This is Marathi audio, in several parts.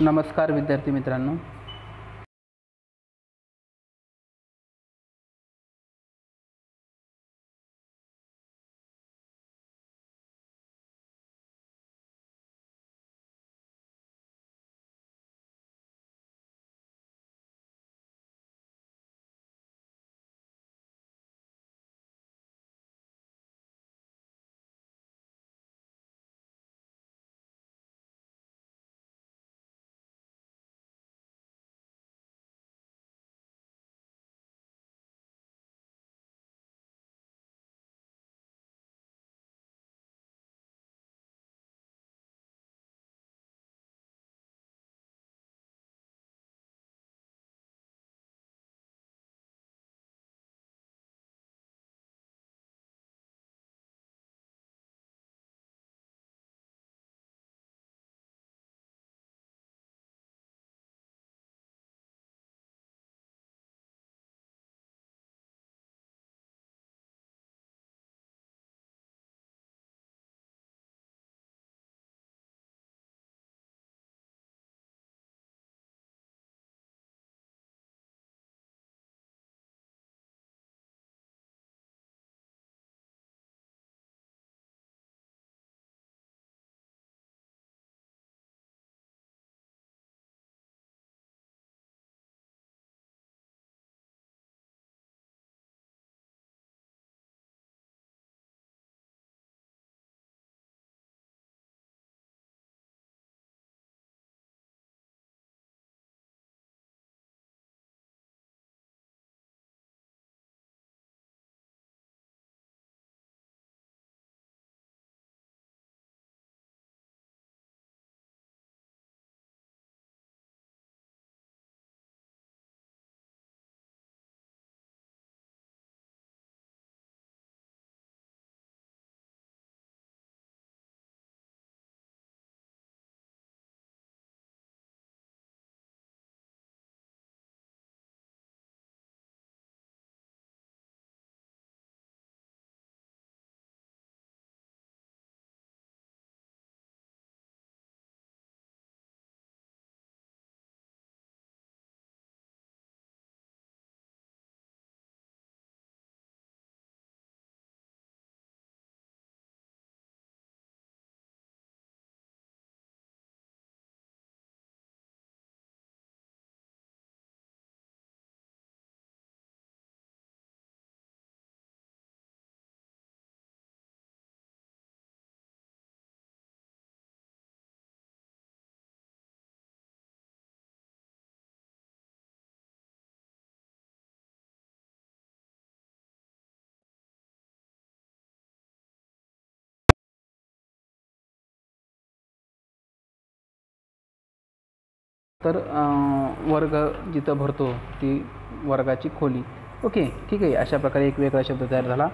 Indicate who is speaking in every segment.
Speaker 1: नमस्कार विद्यार्थी मित्रांनो तर वर्ग जिथं भरतो ती वर्गाची खोली ओके ठीक आहे अशा प्रकारे एक वेगळा शब्द तयार झाला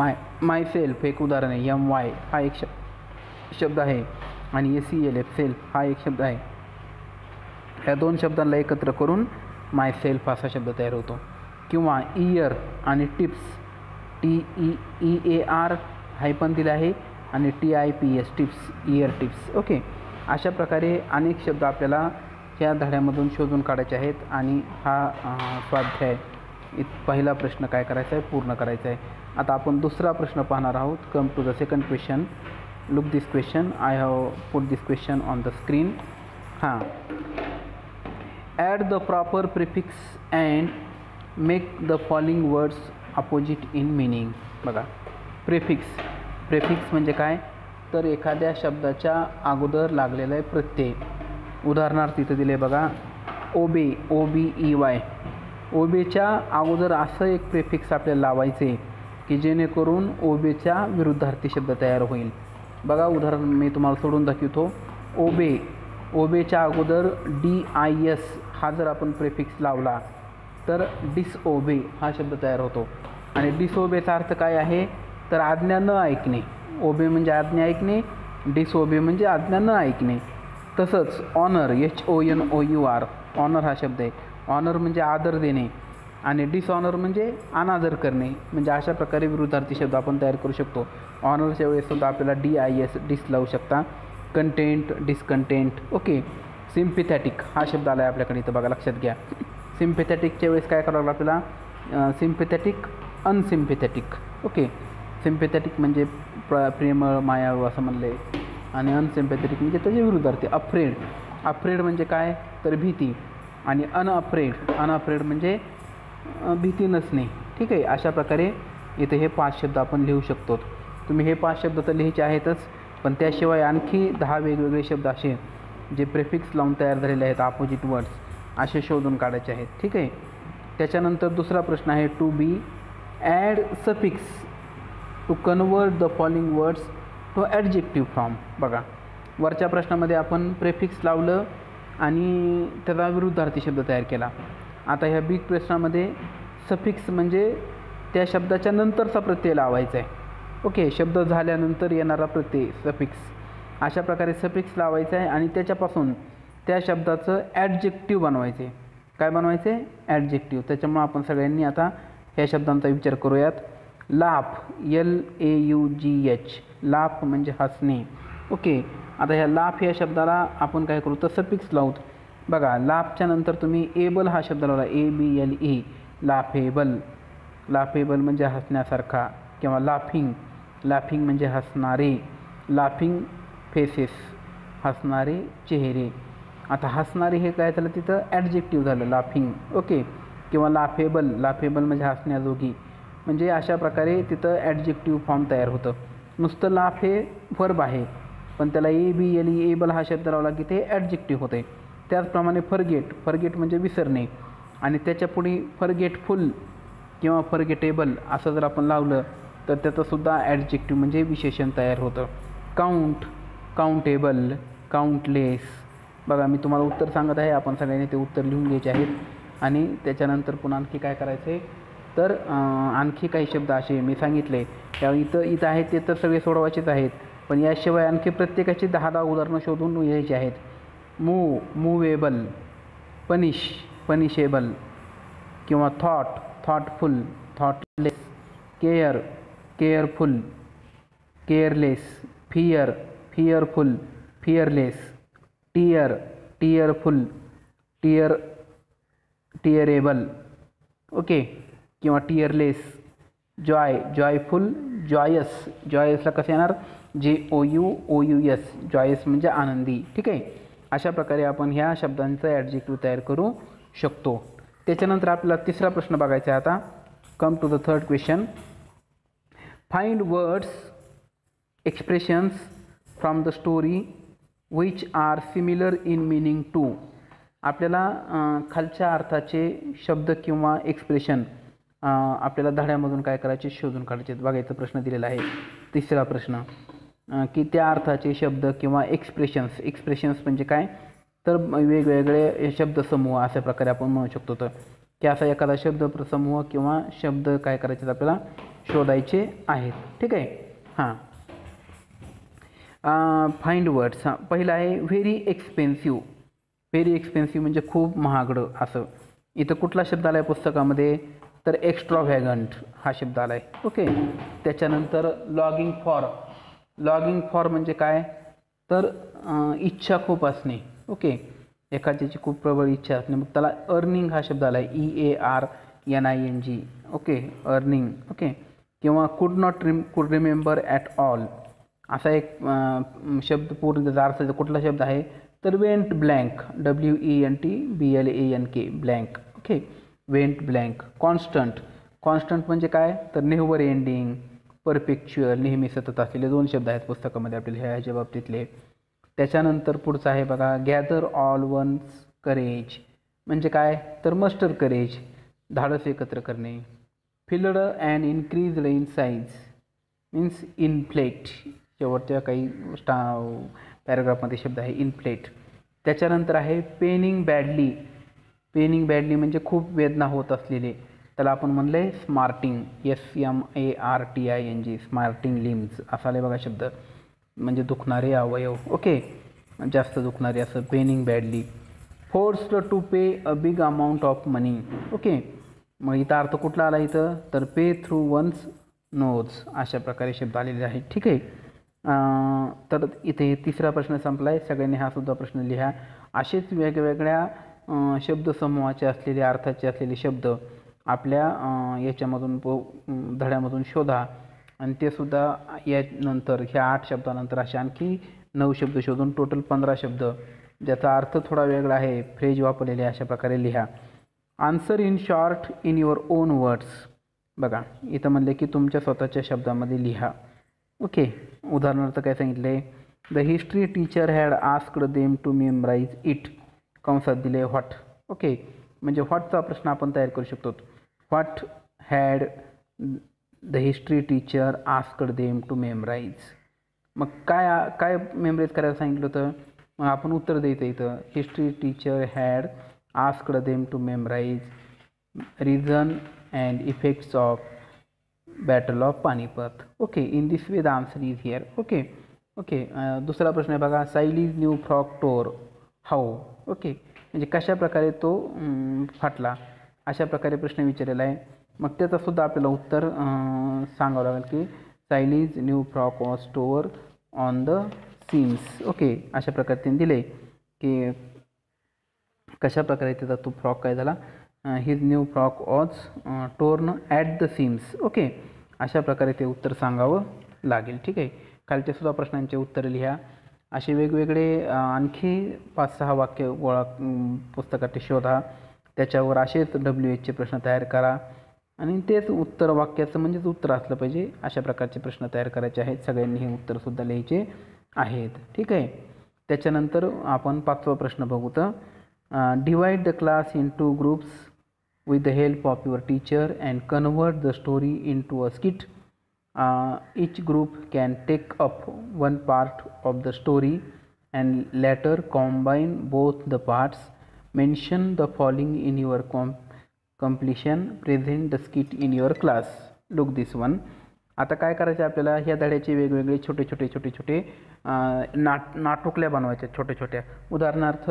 Speaker 1: माय माय सेल्फ एक उदाहरण आहे एम वाय हा एक शब्द शब्द आहे आणि A C L F self हा एक शब्द आहे ह्या दोन शब्दांना एकत्र करून माय सेल्फ असा शब्द तयार होतो किंवा इयर आणि tips T E E A R पण दिलं आहे आणि T I P S tips ear tips okay अशा प्रकारे अनेक शब्द आपल्याला ह्या धड्यामधून शोधून काढायचे आहेत आणि हा स्वाध्याय इत पहिला प्रश्न काय करायचा आहे पूर्ण करायचा आहे आता आपण दुसरा प्रश्न पाहणार आहोत come to the second question look this question I have put this question on the screen हां add the proper prefix and make the following words opposite in meaning बघा प्रेफिक्स प्रेफिक्स म्हणजे काय तर एखाद्या शब्दाच्या अगोदर लागलेला आहे प्रत्यय उदाहरणार्थ इथं दिले बघा ओबे ओ बी ई वाय ओबेच्या अगोदर असं एक प्रेफिक्स आपल्याला लावायचे की जेणेकरून ओबेच्या विरुद्धार्थी शब्द तयार होईल बघा उदाहरण मी तुम्हाला सोडून दाखवतो ओबे ओबेच्या अगोदर डी आय एस हा जर आपण प्रेफिक्स लावला तर डिसओबे हा शब्द तयार होतो आणि डिसओबेचा अर्थ काय आहे तर आज्ञा न ऐकणे ओबे म्हणजे आज्ञा ऐकणे डिसओबे म्हणजे आज्ञा न ऐकणे तसंच honour H O N O U R honour हा शब्द आहे ऑनर म्हणजे आदर देणे आणि डिसऑनर म्हणजे अनादर करणे म्हणजे अशा प्रकारे विरुद्धार्थी शब्द आपण तयार करू शकतो ऑनरच्या वेळेस सुद्धा आपल्याला डी आय एस डिस लावू शकता कंटेंट डिसकंटेंट ओके सिम्पिथॅटिक हा शब्द आला आहे आपल्याकडे इथं बघा लक्षात घ्या सिम्पिथॅटिकच्या वेळेस काय करावं लागलं आपल्याला सिम्पिथॅटिक अनसिम्पिथॅटिक ओके सिम्पिथॅटिक म्हणजे प्र प्रेमळ मायाळू असं म्हणलं आहे आणि अनसिम्पॅथेटिक म्हणजे त्याच्या विरुद्धार्थी अफ्रेड अफ्रेड म्हणजे काय तर भीती आणि अनअफ्रेड अनअफ्रेड म्हणजे भीती नसणे ठीक आहे अशा प्रकारे इथे हे पाच शब्द आपण लिहू शकतो तुम्ही हे पाच शब्द तर लिहायचे आहेतच पण त्याशिवाय आणखी दहा वेगवेगळे शब्द असे जे प्रेफिक्स लावून तयार झालेले आहेत अपोजिट वर्ड्स असे शोधून काढायचे आहेत ठीक आहे त्याच्यानंतर दुसरा प्रश्न आहे to be add suffix to convert the following words to adjective form बघा वरच्या प्रश्नामध्ये आपण प्रेफिक्स लावलं आणि त्याचा विरुद्धार्थी शब्द तयार केला आता ह्या बिग प्रश्नामध्ये सफिक्स म्हणजे त्या शब्दाच्या नंतरचा प्रत्यय लावायचा आहे ओके शब्द झाल्यानंतर येणारा प्रत्यय सफिक्स अशा प्रकारे सफिक्स लावायचा आहे आणि त्याच्यापासून त्या शब्दाचं ॲडजेक्टिव्ह बनवायचे काय बनवायचे ॲडजेक्टिव्ह त्याच्यामुळं आपण सगळ्यांनी आता ह्या शब्दांचा विचार करूयात laugh L A U G H laugh म्हणजे हसणे ओके आता ह्या लाफ या शब्दाला आपण काय करू तसं पिक्स लावूत बघा लाफच्या नंतर तुम्ही एबल हा शब्द लावला A B L E laughable laughable म्हणजे हसण्यासारखा किंवा लाफिंग लाफिंग म्हणजे हसणारे लाफिंग फेसेस हसणारे चेहरे आता हसणारे हे काय झालं तिथं ॲडजेक्टिव्ह झालं लाफिंग ओके किंवा लाफेबल लाफेबल म्हणजे हसण्याजोगी म्हणजे अशा प्रकारे तिथं ॲडजेक्टिव्ह फॉर्म तयार होतं नुसतं लाफ हे फर्ब आहे पण त्याला A B L E able हा शब्द लावला की ते ॲडजेक्टिव्ह होते त्याचप्रमाणे फरगेट फरगेट म्हणजे विसरणे आणि त्याच्यापुढे फुल किंवा फरगेटेबल असं जर आपण लावलं तर त्याचंसुद्धा ॲडजेक्टिव्ह म्हणजे विशेषण तयार होतं काउंट काउंटेबल काउंटलेस बघा मी तुम्हाला उत्तर सांगत आहे आपण सगळ्यांनी ते उत्तर लिहून घ्यायचे आहेत आणि त्याच्यानंतर पुन्हा आणखी काय करायचं आहे तर आणखी काही शब्द असे मी सांगितले त्या इथं इथं आहेत ते तर सगळे सोडवायचेच आहेत पण याशिवाय आणखी प्रत्येकाची दहा दहा उदाहरणं शोधून घ्यायची आहेत मू मूवेबल पनिश पनिशेबल किंवा thought thoughtful thoughtless care careful careless fear fearful fearless tear tearful tear tearable okay किंवा टिअरलेस जॉय जॉयफुल जॉयस जॉयसला कसं येणार J O U O U S joyous म्हणजे आनंदी ठीक आहे अशा प्रकारे आपण ह्या शब्दांचा ॲडजेक्टिव्ह तयार करू शकतो त्याच्यानंतर आपल्याला तिसरा प्रश्न बघायचा आहे आता come to the third question find words expressions from the story which are similar in meaning to आपल्याला खालच्या अर्थाचे शब्द किंवा एक्सप्रेशन आपल्याला धड्यामधून काय करायचे शोधून काढायचे इथं प्रश्न दिलेला आहे तिसरा प्रश्न की त्या अर्थाचे शब्द किंवा एक्सप्रेशन्स एक्सप्रेशन्स म्हणजे काय तर वेगवेगळे शब्दसमूह अशा प्रकारे आपण म्हणू शकतो तर की असा एखादा शब्द समूह किंवा शब्द काय करायचे आपल्याला शोधायचे आहेत ठीक आहे हां फाइंड वर्ड्स हां पहिलं आहे व्हेरी एक्सपेन्सिव्ह व्हेरी एक्सपेन्सिव्ह म्हणजे खूप महागडं असं इथं कुठला शब्द आला आहे पुस्तकामध्ये तर एक्स्ट्रा व्हॅगंट हा शब्द आला आहे ओके त्याच्यानंतर लॉगिंग फॉर लॉगिंग फॉर म्हणजे काय तर इच्छा खूप असणे ओके एखाद्याची खूप प्रबळ इच्छा असणे मग त्याला अर्निंग हा शब्द आला आहे E A R N I N G okay earning okay किंवा कुड नॉट रिम कुड रिमेंबर ॲट ऑल असा एक शब्द पूर्ण त्याचा अर्थ कुठला शब्द आहे तर went blank W E N T B L A N K blank okay went blank constant constant म्हणजे काय तर नेहवर एंडिंग परफेक्च्युअल नेहमी सतत असलेले दोन शब्द आहेत पुस्तकामध्ये आपल्याला ह्याच्या बाबतीतले त्याच्यानंतर पुढचं आहे बघा गॅदर ऑल वन्स करेज म्हणजे काय तर मस्टर करेज धाडस एकत्र करणे filled and increase in size means inflate शेवटच्या काही स्टा पॅराग्राफमध्ये शब्द आहे इन्फ्लेट त्याच्यानंतर आहे पेनिंग बॅडली पेनिंग बॅडली म्हणजे खूप वेदना होत असलेले त्याला आपण म्हणलं आहे smarting S M A R T I N G smarting limbs असा आले बघा शब्द म्हणजे दुखणारे अवयव ओके जास्त दुखणारे असं paining badly forced to pay a big amount of money okay मग इथं अर्थ कुठला आला इथं तर पे थ्रू वन्स नोज अशा प्रकारे शब्द आलेले आहेत ठीक आहे तर इथे तिसरा प्रश्न संपला आहे सगळ्यांनी हा सुद्धा प्रश्न लिहा असेच वेगवेगळ्या शब्दसमूहाचे असलेले अर्थाचे असलेले शब्द आपल्या याच्यामधून पो धड्यामधून शोधा आणि ते सुद्धा या नंतर ह्या आठ शब्दानंतर असे आणखी नऊ शब्द शोधून टोटल पंधरा शब्द ज्याचा अर्थ थोडा वेगळा आहे फ्रेज वापरलेले अशा प्रकारे लिहा answer in short in your own words बघा इथं म्हणले की तुमच्या स्वतःच्या शब्दामध्ये लिहा ओके उदाहरणार्थ काय सांगितलं आहे the history teacher had asked them to memorise it कंसात दिले व्हॉट ओके म्हणजे व्हॉटचा प्रश्न आपण तयार करू शकतो what had the history teacher asked them to memorise मग काय काय मेमराईज करायला सांगितलं होतं मग आपण उत्तर द्यायचं इथं history teacher had asked them to memorise reason and effects of battle of Panipat okay in this way the answer is here okay okay दुसरा प्रश्न आहे बघा Sayali's new frock tore how okay म्हणजे कशा प्रकारे तो फाटला अशा प्रकारे प्रश्न विचारलेला आहे मग त्याचासुद्धा आपल्याला उत्तर सांगावं लागेल की Chinese new frock was store on the seams okay अशा प्रकारे त्यांनी दिले की कशा प्रकारे त्याचा तो फ्रॉक काय झाला his new frock was torn at the seams okay अशा प्रकारे ते उत्तर सांगावं लागेल ठीक आहे खालच्यासुद्धा प्रश्नांचे उत्तर लिहा असे वेगवेगळे आणखी पाच सहा वाक्य गोळा पुस्तकात शोधा त्याच्यावर असेच डब्ल्यू एचचे प्रश्न तयार करा आणि तेच उत्तर वाक्याचं म्हणजेच उत्तर असलं पाहिजे अशा प्रकारचे प्रश्न तयार करायचे आहेत सगळ्यांनी हे उत्तरसुद्धा लिहायचे आहेत ठीक आहे त्याच्यानंतर आपण पाचवा प्रश्न बघू तर divide the class into groups with the help of your teacher and convert the story into a skit uh, each group can take up one part of the story and later combine both the parts mention the following in your completion present the skit in your class look this one आता काय करायचं आपल्याला ह्या धड्याचे वेगवेगळे छोटे छोटे छोटे छोटे नाट नाटुकल्या बनवायच्या बनवाएँ छोट्या उदाहरणार्थ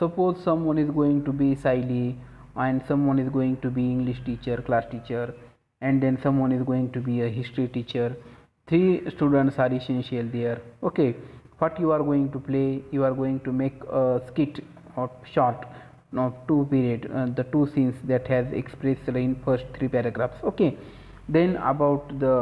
Speaker 1: suppose someone is going to be Sayali and someone is going to be English teacher class teacher and then someone is going to be a history teacher three students are essential there okay what you are going to play you are going to make a skit or short of two period uh, the two scenes that has expressed in first three paragraphs okay then about the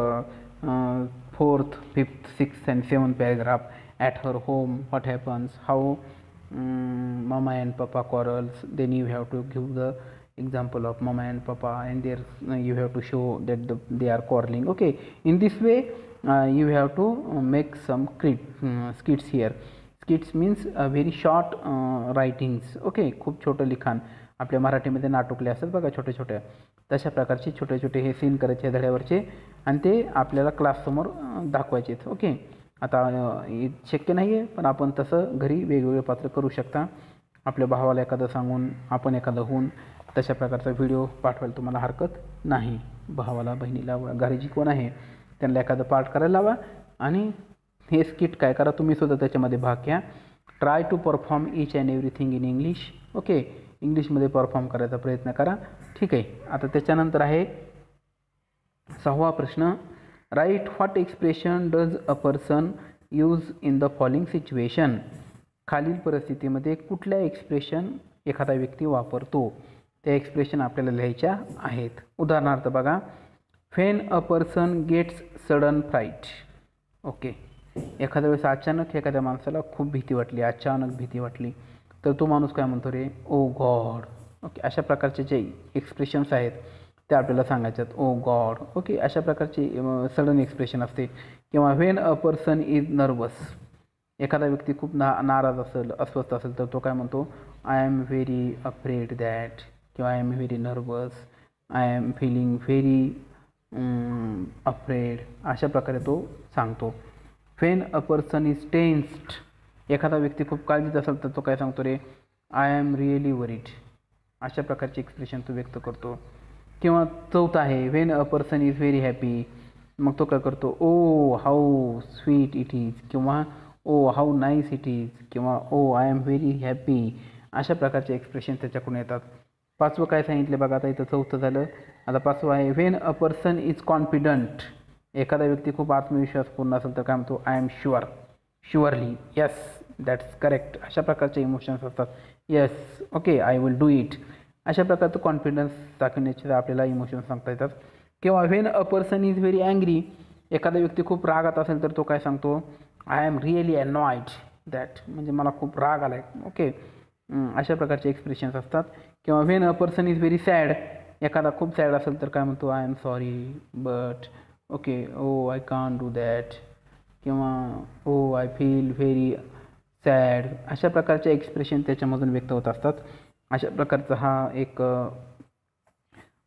Speaker 1: uh, fourth fifth sixth and seventh paragraph at her home what happens how um, mama and papa quarrels then you have to give the example of mama and papa and there uh, you have to show that the, they are quarreling okay in this way uh, you have to make some crit, uh, skits here skits means a very short uh, writings okay खूप छोटं लिखाण आपल्या मराठीमध्ये नाटुकले असतात बघा छोट्या छोट्या तशा प्रकारचे छोटे छोटे हे सीन करायचे धड्यावरचे आणि ते आपल्याला क्लाससमोर दाखवायचे ओके आता शक्य नाही आहे पण आपण तसं घरी वेगवेगळे पात्र करू शकता आपल्या भावाला एखादं सांगून आपण एखादं होऊन तशा प्रकारचा व्हिडिओ पाठवायला तुम्हाला हरकत नाही भावाला बहिणीला व कोण आहे त्यांना एखादा पाठ करायला लावा आणि हे स्किट काय करा तुम्ही सुद्धा त्याच्यामध्ये भाग घ्या try to perform each and everything in English okay इंग्लिशमध्ये परफॉर्म करायचा प्रयत्न करा ठीक आहे आता त्याच्यानंतर आहे सहावा प्रश्न write what expression does a person use in the following situation खालील परिस्थितीमध्ये कुठल्या एक्सप्रेशन एखादा व्यक्ती वापरतो ते एक्सप्रेशन आपल्याला लिहायच्या आहेत उदाहरणार्थ बघा when a person gets sudden fright okay एखाद्या वेळेस अचानक एखाद्या माणसाला खूप भीती वाटली अचानक भीती वाटली तर तो माणूस काय म्हणतो रे ओ गॉड ओके अशा प्रकारचे जे एक्सप्रेशन्स आहेत ते आपल्याला सांगायच्यात ओ गॉड ओके अशा प्रकारची सडन एक्सप्रेशन असते किंवा when a person is nervous एखादा व्यक्ती खूप ना नाराज असेल अस्वस्थ असेल तर तो काय म्हणतो I am very afraid that किंवा I am very nervous I am feeling very afraid अशा प्रकारे तो सांगतो when a person is tensed एखादा व्यक्ती खूप काळजीत असेल तर तो काय सांगतो रे आय एम रिअली वरीड अशा प्रकारचे एक्सप्रेशन तो व्यक्त करतो किंवा चौथा आहे when a person is very happy मग तो काय करतो oh how sweet it is किंवा oh how nice it is किंवा oh I am very happy अशा प्रकारचे एक्सप्रेशन त्याच्याकडून येतात पाचवं काय सांगितलं बघा आता इथं चौथं झालं आता पाचवं आहे when a person is confident एखादा व्यक्ती खूप आत्मविश्वासपूर्ण असेल तर काय म्हणतो I am sure surely yes that's correct अशा प्रकारचे इमोशन्स असतात yes okay I will do it अशा प्रकारचं कॉन्फिडन्स दाखवण्याचे आपल्याला इमोशन्स सांगता येतात किंवा when a person is very angry एखादा व्यक्ती खूप रागात असेल तर तो काय सांगतो I am really annoyed that म्हणजे मला खूप राग आला आहे ओके अशा प्रकारचे एक्सप्रेशन्स असतात किंवा when a person is very sad एखादा खूप सॅड असेल तर काय म्हणतो I am sorry but okay oh I can do that किंवा oh I feel very sad अशा प्रकारचे एक्सप्रेशन त्याच्यामधून व्यक्त होत असतात अशा प्रकारचा हा एक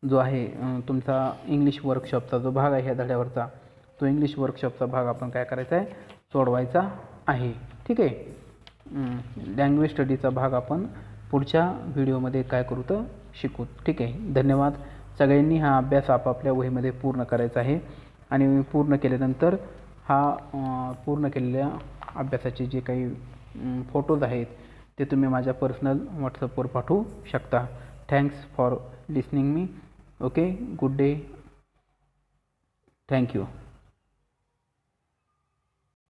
Speaker 1: जो आहे तुमचा इंग्लिश वर्कशॉपचा जो भाग आहे ह्या धड्यावरचा तो इंग्लिश वर्कशॉपचा भाग आपण काय करायचा आहे सोडवायचा आहे ठीक आहे लँग्वेज स्टडीचा भाग आपण पुढच्या व्हिडिओमध्ये काय करू तर शिकू ठीक आहे धन्यवाद सगळ्यांनी हा अभ्यास आपापल्या वहीमध्ये पूर्ण करायचा आहे आणि पूर्ण केल्यानंतर हा पूर्ण केलेल्या अभ्यासाचे जे काही फोटोज आहेत ते तुम्ही माझ्या पर्सनल व्हॉट्सअपवर पाठवू शकता थँक्स फॉर लिसनिंग मी ओके गुड डे थँक्यू